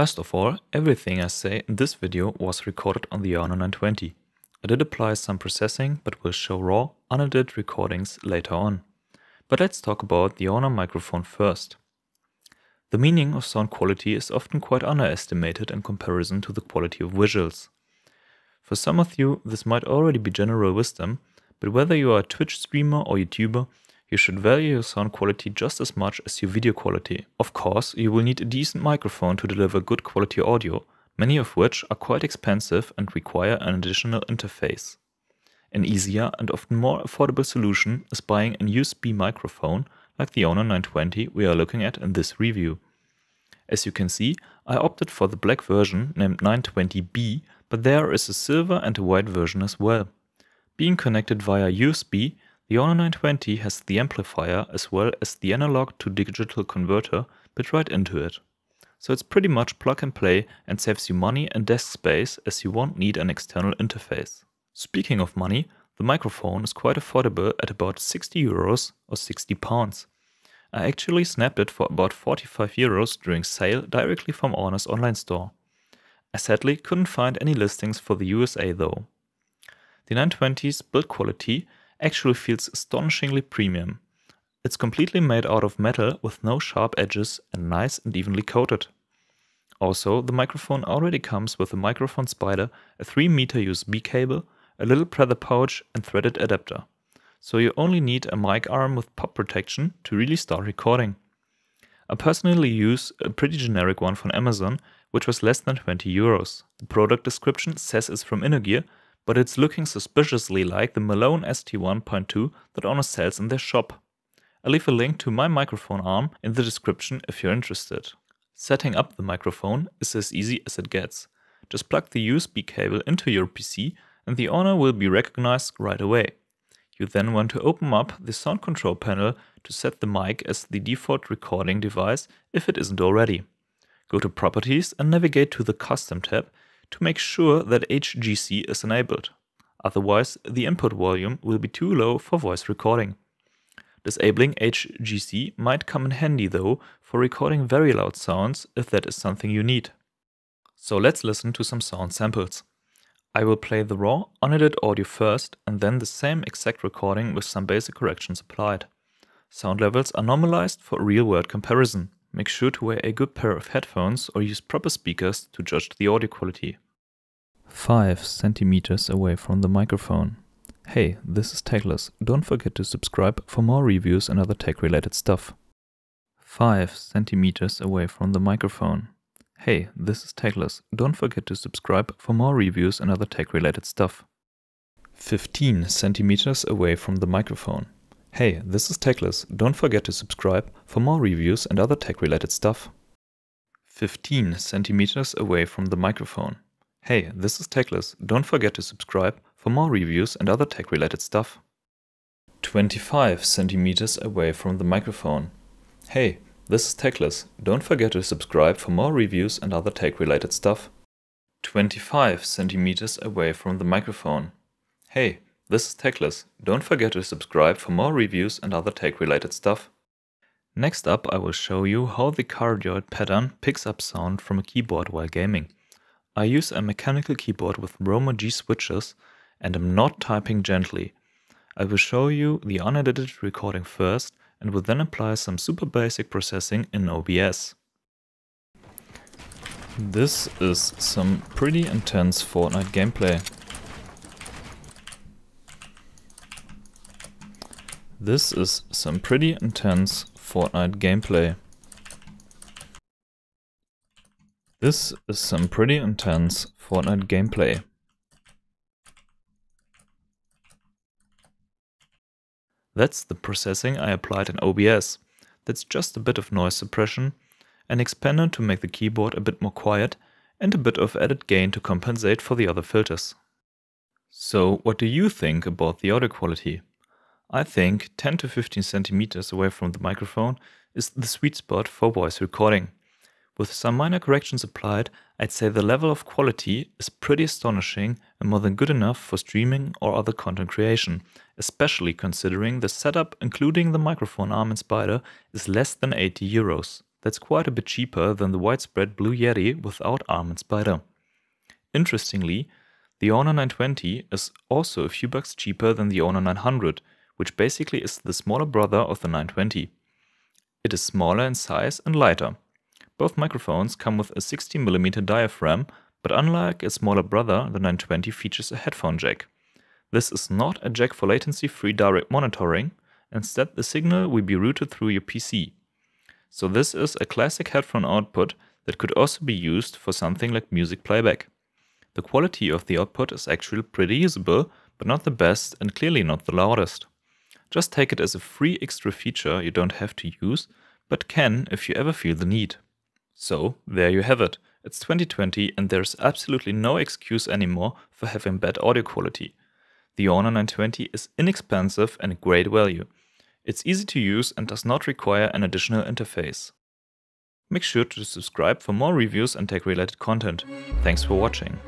First of all, everything I say in this video was recorded on the Arno 920. I did apply some processing, but will show raw, unedited recordings later on. But let's talk about the Arno microphone first. The meaning of sound quality is often quite underestimated in comparison to the quality of visuals. For some of you, this might already be general wisdom, but whether you are a Twitch streamer or YouTuber, you should value your sound quality just as much as your video quality. Of course, you will need a decent microphone to deliver good quality audio, many of which are quite expensive and require an additional interface. An easier and often more affordable solution is buying an USB microphone like the Honor 920 we are looking at in this review. As you can see, I opted for the black version named 920B, but there is a silver and a white version as well. Being connected via USB, the Honor 920 has the amplifier as well as the analog to digital converter built right into it. So it's pretty much plug and play and saves you money and desk space as you won't need an external interface. Speaking of money, the microphone is quite affordable at about 60 euros or 60 pounds. I actually snapped it for about 45 euros during sale directly from Honor's online store. I sadly couldn't find any listings for the USA though. The 920's build quality actually feels astonishingly premium. It's completely made out of metal with no sharp edges and nice and evenly coated. Also, the microphone already comes with a microphone spider, a 3 meter USB cable, a little leather pouch and threaded adapter. So you only need a mic arm with pop protection to really start recording. I personally use a pretty generic one from Amazon, which was less than 20 euros. The product description says it's from Innogear, but it's looking suspiciously like the Malone ST1.2 that Honor sells in their shop. I'll leave a link to my microphone arm in the description if you're interested. Setting up the microphone is as easy as it gets. Just plug the USB cable into your PC and the owner will be recognized right away. You then want to open up the sound control panel to set the mic as the default recording device if it isn't already. Go to Properties and navigate to the Custom tab to make sure that HGC is enabled. Otherwise, the input volume will be too low for voice recording. Disabling HGC might come in handy though for recording very loud sounds if that is something you need. So let's listen to some sound samples. I will play the raw, unedited audio first and then the same exact recording with some basic corrections applied. Sound levels are normalized for real-world comparison. Make sure to wear a good pair of headphones or use proper speakers to judge the audio quality. 5 centimeters away from the microphone. Hey, this is Techless. Don't forget to subscribe for more reviews and other tech related stuff. 5 centimeters away from the microphone. Hey, this is Techless. Don't forget to subscribe for more reviews and other tech related stuff. 15 centimeters away from the microphone. Hey, this is Techless. Don't forget to subscribe for more reviews and other tech related stuff. 15 centimeters away from the microphone. Hey, this is Techless. Don't forget to subscribe for more reviews and other tech related stuff. 25 centimeters away from the microphone. Hey, this is Techless. Don't forget to subscribe for more reviews and other tech related stuff. 25 centimeters away from the microphone. Hey, this is Techless. Don't forget to subscribe for more reviews and other tech related stuff. Next up I will show you how the cardioid pattern picks up sound from a keyboard while gaming. I use a mechanical keyboard with Roma G switches and am not typing gently. I will show you the unedited recording first and will then apply some super basic processing in OBS. This is some pretty intense Fortnite gameplay. This is some pretty intense Fortnite gameplay. This is some pretty intense Fortnite gameplay. That's the processing I applied in OBS. That's just a bit of noise suppression, an expander to make the keyboard a bit more quiet, and a bit of added gain to compensate for the other filters. So what do you think about the audio quality? I think 10 to 15 centimeters away from the microphone is the sweet spot for voice recording. With some minor corrections applied, I'd say the level of quality is pretty astonishing and more than good enough for streaming or other content creation, especially considering the setup, including the microphone arm and spider, is less than 80 euros. That's quite a bit cheaper than the widespread Blue Yeti without arm and spider. Interestingly, the Honor 920 is also a few bucks cheaper than the Honor 900, which basically is the smaller brother of the 920. It is smaller in size and lighter. Both microphones come with a 60mm diaphragm, but unlike its smaller brother, the 920 features a headphone jack. This is not a jack for latency-free direct monitoring, instead the signal will be routed through your PC. So this is a classic headphone output that could also be used for something like music playback. The quality of the output is actually pretty usable, but not the best and clearly not the loudest. Just take it as a free extra feature you don't have to use, but can if you ever feel the need. So, there you have it. It's 2020 and there's absolutely no excuse anymore for having bad audio quality. The Honor 920 is inexpensive and a great value. It's easy to use and does not require an additional interface. Make sure to subscribe for more reviews and tech related content. Thanks for watching.